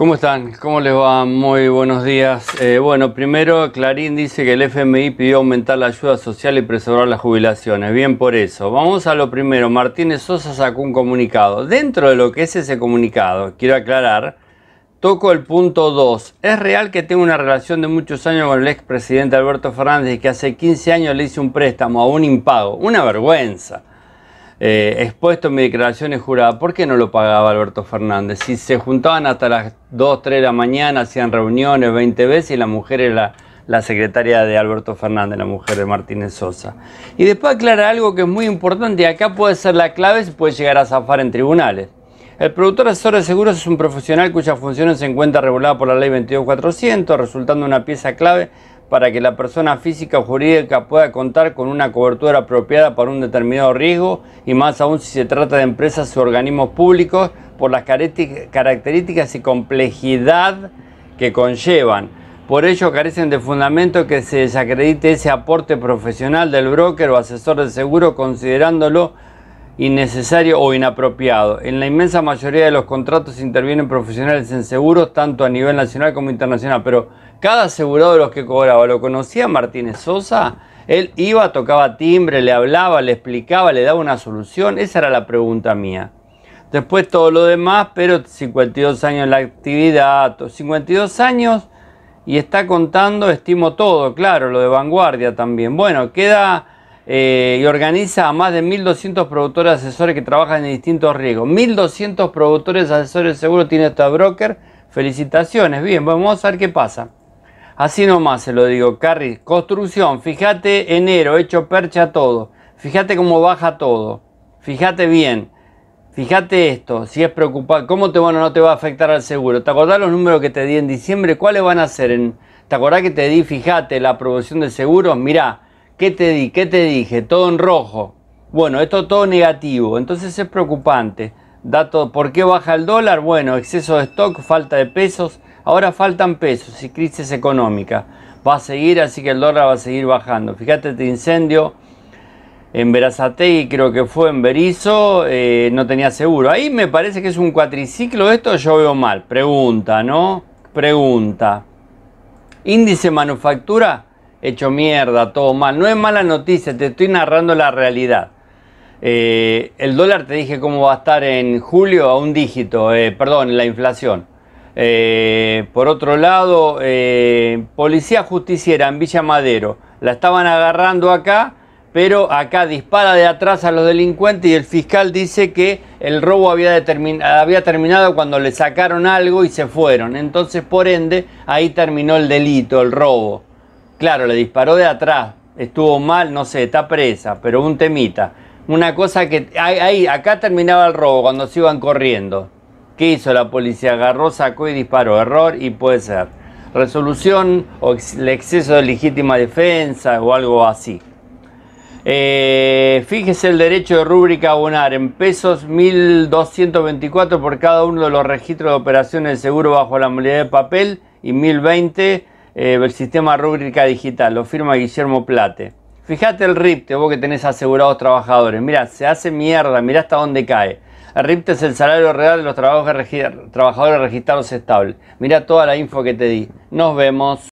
¿Cómo están? ¿Cómo les va? Muy buenos días. Eh, bueno, primero Clarín dice que el FMI pidió aumentar la ayuda social y preservar las jubilaciones. Bien por eso. Vamos a lo primero. Martínez Sosa sacó un comunicado. Dentro de lo que es ese comunicado, quiero aclarar, toco el punto 2. Es real que tengo una relación de muchos años con el expresidente Alberto Fernández y que hace 15 años le hice un préstamo a un impago. Una vergüenza. Eh, expuesto en declaración declaración jurada, ¿por qué no lo pagaba Alberto Fernández? Si se juntaban hasta las 2, 3 de la mañana, hacían reuniones 20 veces y la mujer era la, secretaria de Alberto Fernández, la mujer de Martínez Sosa. Y después aclara algo que es muy importante y acá puede ser la clave si puede llegar a zafar en tribunales. El productor asesor de seguros es un profesional cuya función se encuentra regulada por la ley 22400, resultando una pieza clave para que la persona física o jurídica pueda contar con una cobertura apropiada para un determinado riesgo y más aún si se trata de empresas o organismos públicos por las características y complejidad que conllevan. Por ello carecen de fundamento que se desacredite ese aporte profesional del broker o asesor de seguro considerándolo innecesario o inapropiado. En la inmensa mayoría de los contratos intervienen profesionales en seguros, tanto a nivel nacional como internacional, pero cada asegurado de los que cobraba lo conocía Martínez Sosa. Él iba, tocaba timbre, le hablaba, le explicaba, le daba una solución. Esa era la pregunta mía. Después todo lo demás, pero 52 años en la actividad, 52 años y está contando, estimo todo, claro, lo de vanguardia también. Bueno, queda eh, y organiza a más de 1.200 productores asesores que trabajan en distintos riesgos. 1.200 productores asesores seguro tiene esta broker. Felicitaciones, bien, vamos a ver qué pasa. Así nomás se lo digo, Carrie. Construcción, fíjate enero, hecho percha todo. Fíjate cómo baja todo. Fíjate bien. Fíjate esto, si es preocupante, cómo te bueno no te va a afectar al seguro. ¿Te acordás los números que te di en diciembre? ¿Cuáles van a ser? ¿Te acordás que te di, fíjate, la promoción de seguros? Mirá, ¿Qué te di? te dije? Todo en rojo. Bueno, esto todo negativo, entonces es preocupante. Dato, ¿Por qué baja el dólar? Bueno, exceso de stock, falta de pesos. Ahora faltan pesos y crisis económica. Va a seguir, así que el dólar va a seguir bajando. Fíjate este incendio en Verazategui, creo que fue en Berizo, eh, no tenía seguro. Ahí me parece que es un cuatriciclo. Esto yo veo mal. Pregunta, ¿no? Pregunta. Índice manufactura hecho mierda, todo mal. No es mala noticia, te estoy narrando la realidad. Eh, el dólar te dije cómo va a estar en julio a un dígito, eh, perdón, la inflación. Eh, por otro lado, policía justiciera en Villa Madero. La estaban agarrando acá, pero acá dispara de atrás a los delincuentes y el fiscal dice que el robo había, había terminado cuando le sacaron algo y se fueron. Entonces, por ende, ahí terminó el delito, el robo. Claro, le disparó de atrás, estuvo mal, no sé, está presa, pero un temita. Una cosa que. Ahí, acá terminaba el robo cuando se iban corriendo. ¿Qué hizo la policía? Agarró, sacó y disparó. Error y puede ser. Resolución o el exceso de legítima defensa o algo así. Eh, fíjese el derecho de rúbrica a abonar en pesos 1.224 por cada uno de los registros de operaciones de seguro bajo la movilidad de papel y 1.020 eh, el sistema rúbrica digital, lo firma Guillermo Plate. Fíjate el RIPTE, vos que tenés asegurados trabajadores. Mirá, se hace mierda, mirá hasta dónde cae. El RIPTE es el salario real de los trabajadores registrados estables. Mirá toda la info que te di. Nos vemos.